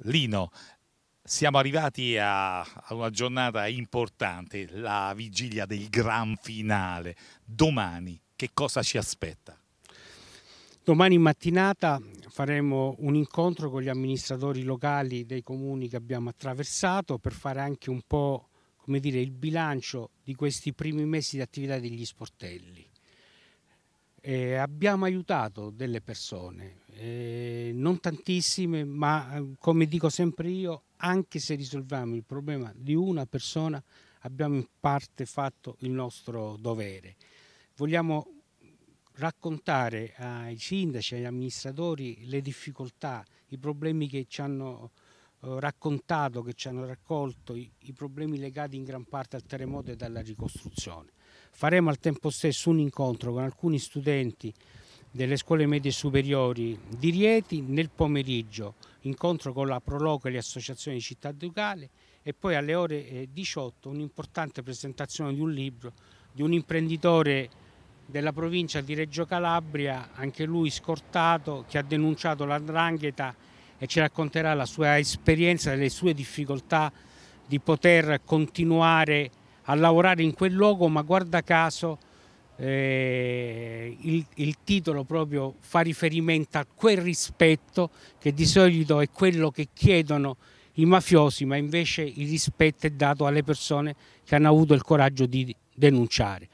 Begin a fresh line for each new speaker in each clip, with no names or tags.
Lino, siamo arrivati a, a, una giornata importante, la vigilia del gran finale. Domani che cosa ci aspetta?
Domani mattinata faremo un incontro con gli amministratori locali dei comuni che abbiamo attraversato per fare anche un po' come dire, il bilancio di questi primi mesi di attività degli sportelli eh, abbiamo aiutato delle persone, eh, non tantissime, ma eh, come dico sempre io, anche se risolviamo il problema di una persona, abbiamo in parte fatto il nostro dovere. Vogliamo raccontare ai sindaci, agli amministratori le difficoltà, i problemi che ci hanno eh, raccontato, che ci hanno raccolto i, i problemi legati in gran parte al terremoto e alla ricostruzione. Faremo al tempo stesso un incontro con alcuni studenti delle scuole medie superiori di Rieti nel pomeriggio, incontro con la Proloco e le associazioni di città ducale e poi alle ore 18 eh, un'importante presentazione di un libro di un imprenditore della provincia di Reggio Calabria, anche lui scortato, che ha denunciato l'andrangheta e ci racconterà la sua esperienza e le sue difficoltà di poter continuare a lavorare in quel luogo, ma guarda caso eh, il, il, titolo proprio fa riferimento a quel rispetto che di solito è quello che chiedono i mafiosi, ma invece il rispetto è dato alle persone che hanno avuto il coraggio di denunciare.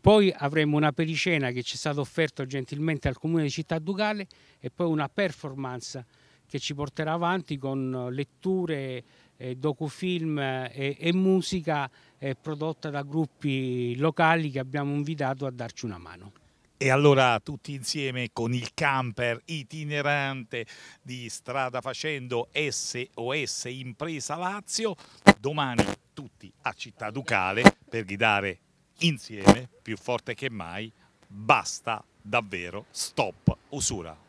Poi avremo una pericena che ci è stata offerta gentilmente al Comune di Città Ducale e poi una performance che ci porterà avanti con letture, eh, docufilm eh, e, e musica eh, prodotta
da gruppi locali che abbiamo invitato a darci una mano. E allora tutti insieme con il camper itinerante di Strada Facendo SOS Impresa Lazio, domani tutti a Città Ducale per guidare insieme, più forte che mai, basta davvero, stop usura.